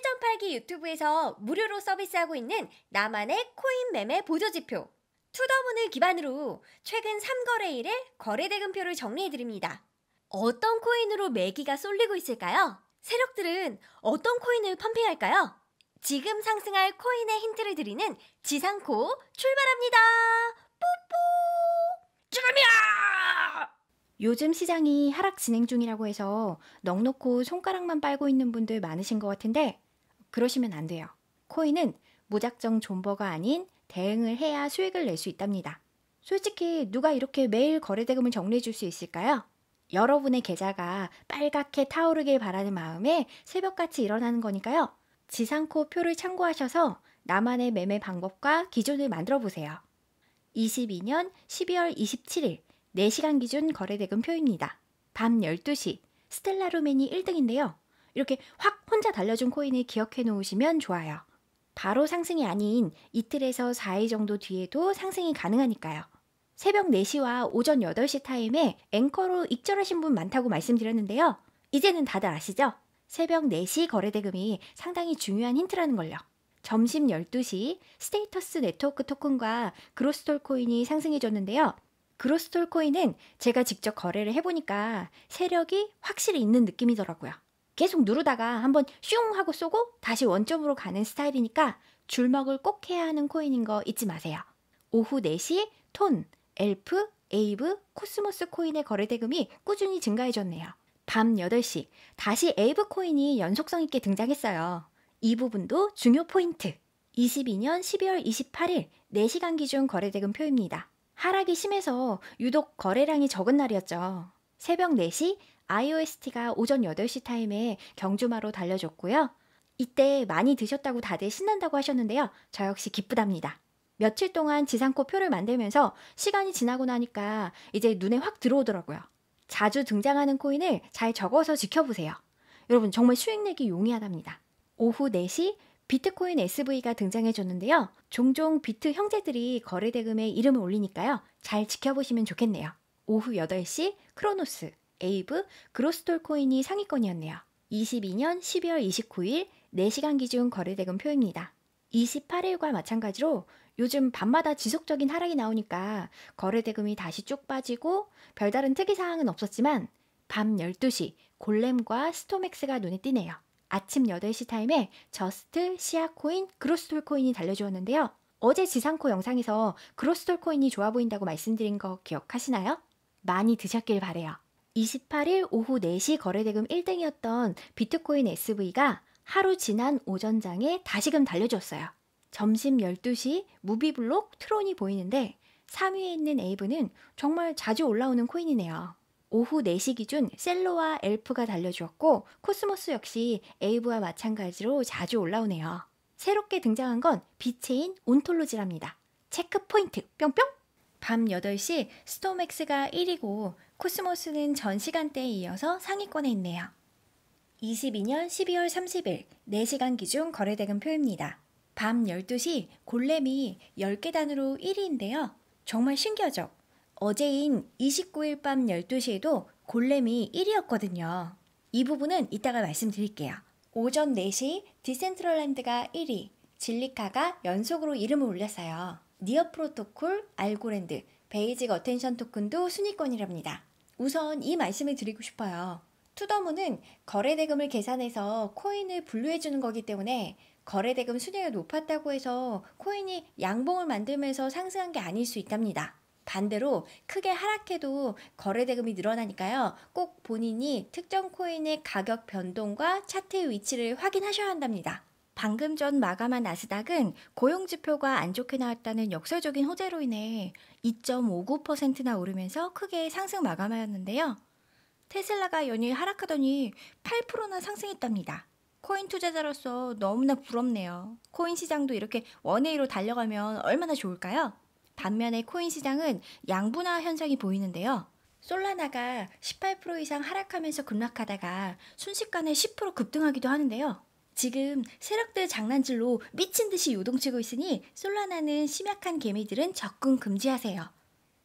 7.8기 유튜브에서 무료로 서비스하고 있는 나만의 코인 매매 보조지표 투더문을 기반으로 최근 3거래일에 거래대금표를 정리해드립니다. 어떤 코인으로 매기가 쏠리고 있을까요? 세력들은 어떤 코인을 펌핑할까요? 지금 상승할 코인의 힌트를 드리는 지상코 출발합니다! 뽀뽀! 지금이야! 요즘 시장이 하락 진행 중이라고 해서 넉넉고 손가락만 빨고 있는 분들 많으신 것 같은데 그러시면 안 돼요. 코인은 무작정 존버가 아닌 대응을 해야 수익을 낼 수 있답니다. 솔직히 누가 이렇게 매일 거래대금을 정리해 줄 수 있을까요? 여러분의 계좌가 빨갛게 타오르길 바라는 마음에 새벽같이 일어나는 거니까요. 지상코 표를 참고하셔서 나만의 매매 방법과 기준을 만들어 보세요. 22년 12월 27일 4시간 기준 거래대금 표입니다. 밤 12시 스텔라루맨이 1등인데요. 이렇게 확 혼자 달려준 코인을 기억해 놓으시면 좋아요. 바로 상승이 아닌 이틀에서 4일 정도 뒤에도 상승이 가능하니까요. 새벽 4시와 오전 8시 타임에 앵커로 익절하신 분 많다고 말씀드렸는데요. 이제는 다들 아시죠? 새벽 4시 거래대금이 상당히 중요한 힌트라는 걸요. 점심 12시 스테이터스 네트워크 토큰과 그로스톨 코인이 상승해줬는데요. 그로스톨 코인은 제가 직접 거래를 해보니까 세력이 확실히 있는 느낌이더라고요. 계속 누르다가 한번 슝 하고 쏘고 다시 원점으로 가는 스타일이니까 줄먹을 꼭 해야 하는 코인인 거 잊지 마세요. 오후 4시 톤, 엘프, 에이브, 코스모스 코인의 거래 대금이 꾸준히 증가해졌네요밤 8시 다시 에이브 코인이 연속성 있게 등장했어요. 이 부분도 중요 포인트. 22년 12월 28일 4시간 기준 거래대금 표입니다. 하락이 심해서 유독 거래량이 적은 날이었죠. 새벽 4시 IOST가 오전 8시 타임에 경주마로 달려졌고요 이때 많이 드셨다고 다들 신난다고 하셨는데요. 저 역시 기쁘답니다. 며칠 동안 지상코 표를 만들면서 시간이 지나고 나니까 이제 눈에 확 들어오더라고요. 자주 등장하는 코인을 잘 적어서 지켜보세요. 여러분 정말 수익 내기 용이하답니다. 오후 4시 비트코인 SV가 등장해줬는데요. 종종 비트 형제들이 거래대금에 이름을 올리니까요. 잘 지켜보시면 좋겠네요. 오후 8시 크로노스 에이브, 그로스톨코인이 상위권이었네요. 22년 12월 29일 4시간 기준 거래대금 표입니다. 28일과 마찬가지로 요즘 밤마다 지속적인 하락이 나오니까 거래대금이 다시 쭉 빠지고 별다른 특이사항은 없었지만 밤 12시 골렘과 스톰엑스가 눈에 띄네요. 아침 8시 타임에 저스트, 시아코인, 그로스톨코인이 달려주었는데요. 어제 지상코 영상에서 그로스톨코인이 좋아 보인다고 말씀드린 거 기억하시나요? 많이 드셨길 바래요. 28일 오후 4시 거래대금 1등이었던 비트코인 SV가 하루 지난 오전장에 다시금 달려줬어요. 점심 12시 무비블록 트론이 보이는데 3위에 있는 에이브는 정말 자주 올라오는 코인이네요. 오후 4시 기준 셀로와 엘프가 달려주었고 코스모스 역시 에이브와 마찬가지로 자주 올라오네요. 새롭게 등장한 건 비체인 온톨로지랍니다. 체크 포인트 뿅뿅! 밤 8시 스톰엑스가 1위고 코스모스는 전 시간대에 이어서 상위권에 있네요. 22년 12월 30일 4시간 기준 거래대금 표입니다. 밤 12시 골렘이 10개 단으로 1위인데요. 정말 신기하죠? 어제인 29일 밤 12시에도 골렘이 1위였거든요. 이 부분은 이따가 말씀드릴게요. 오전 4시 디센트럴랜드가 1위, 진리카가 연속으로 이름을 올렸어요. 니어 프로토콜, 알고랜드, 베이직 어텐션 토큰도 순위권이랍니다. 우선 이 말씀을 드리고 싶어요. 투더문은 거래대금을 계산해서 코인을 분류해주는 거기 때문에 거래대금 순위가 높았다고 해서 코인이 양봉을 만들면서 상승한 게 아닐 수 있답니다. 반대로 크게 하락해도 거래대금이 늘어나니까요. 꼭 본인이 특정 코인의 가격 변동과 차트의 위치를 확인하셔야 한답니다. 방금 전 마감한 나스닥은 고용 지표가 안 좋게 나왔다는 역설적인 호재로 인해 2.59%나 오르면서 크게 상승 마감하였는데요. 테슬라가 연일 하락하더니 8%나 상승했답니다. 코인 투자자로서 너무나 부럽네요. 코인 시장도 이렇게 원웨이로 달려가면 얼마나 좋을까요? 반면에 코인 시장은 양분화 현상이 보이는데요. 솔라나가 18% 이상 하락하면서 급락하다가 순식간에 10% 급등하기도 하는데요. 지금 세력들 장난질로 미친 듯이 요동치고 있으니 솔라나는 심약한 개미들은 접근 금지하세요.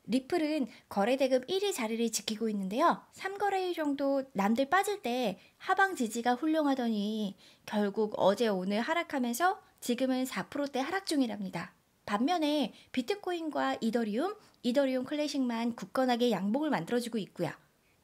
리플은 거래 대금 1위 자리를 지키고 있는데요. 3거래일 정도 남들 빠질 때 하방 지지가 훌륭하더니 결국 어제 오늘 하락하면서 지금은 4%대 하락 중이랍니다. 반면에 비트코인과 이더리움, 이더리움 클래식만 굳건하게 양봉을 만들어주고 있고요.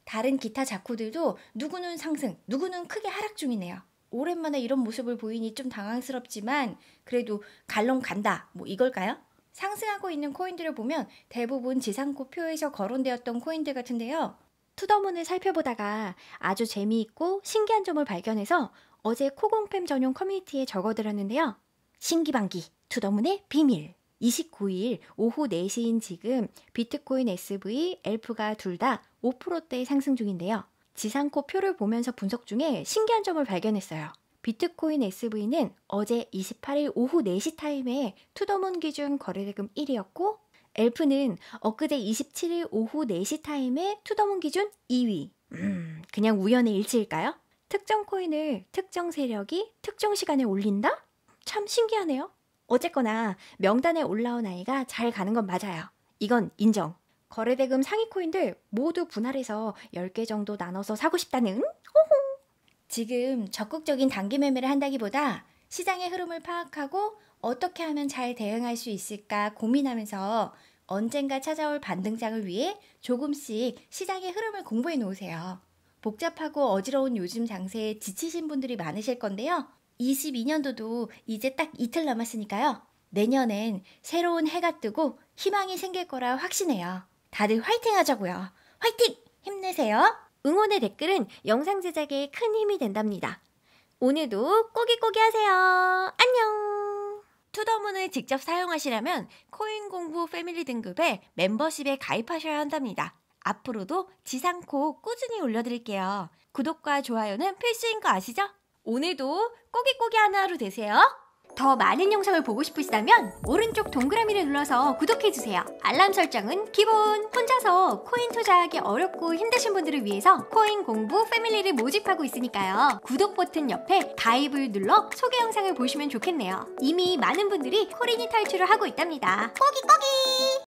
다른 기타 자코들도 누구는 상승, 누구는 크게 하락 중이네요. 오랜만에 이런 모습을 보이니 좀 당황스럽지만 그래도 갈롱 간다. 뭐 이걸까요? 상승하고 있는 코인들을 보면 대부분 지상고표에서 거론되었던 코인들 같은데요. 투더문을 살펴보다가 아주 재미있고 신기한 점을 발견해서 어제 코공팸 전용 커뮤니티에 적어드렸는데요. 신기방기 투더문의 비밀 29일 오후 4시인 지금 비트코인 SV, 엘프가 둘 다5대 상승 중인데요. 지상코 표를 보면서 분석 중에 신기한 점을 발견했어요. 비트코인 SV는 어제 28일 오후 4시 타임에 투더문 기준 거래대금 1위였고 엘프는 엊그제 27일 오후 4시 타임에 투더문 기준 2위. 음, 그냥 우연의 일치일까요? 특정 코인을 특정 세력이 특정 시간에 올린다? 참 신기하네요. 어쨌거나 명단에 올라온 아이가 잘 가는 건 맞아요. 이건 인정. 거래대금 상위 코인들 모두 분할해서 10개 정도 나눠서 사고 싶다는 호호. 지금 적극적인 단기 매매를 한다기보다 시장의 흐름을 파악하고 어떻게 하면 잘 대응할 수 있을까 고민하면서 언젠가 찾아올 반등장을 위해 조금씩 시장의 흐름을 공부해 놓으세요. 복잡하고 어지러운 요즘 장세에 지치신 분들이 많으실 건데요. 22년도도 이제 딱 이틀 남았으니까요. 내년엔 새로운 해가 뜨고 희망이 생길 거라 확신해요. 다들 화이팅 하자고요. 화이팅! 힘내세요. 응원의 댓글은 영상 제작에 큰 힘이 된답니다. 오늘도 꼬기꼬기 하세요. 안녕! 투더문을 직접 사용하시려면 코인공부 패밀리 등급에 멤버십에 가입하셔야 한답니다. 앞으로도 지상코 꾸준히 올려드릴게요. 구독과 좋아요는 필수인 거 아시죠? 오늘도 꼬기꼬기 하는 하루 되세요. 더 많은 영상을 보고 싶으시다면 오른쪽 동그라미를 눌러서 구독해주세요. 알람 설정은 기본! 혼자서 코인 투자하기 어렵고 힘드신 분들을 위해서 코인 공부 패밀리를 모집하고 있으니까요. 구독 버튼 옆에 가입을 눌러 소개 영상을 보시면 좋겠네요. 이미 많은 분들이 코린이 탈출을 하고 있답니다. 꼬기꼬기!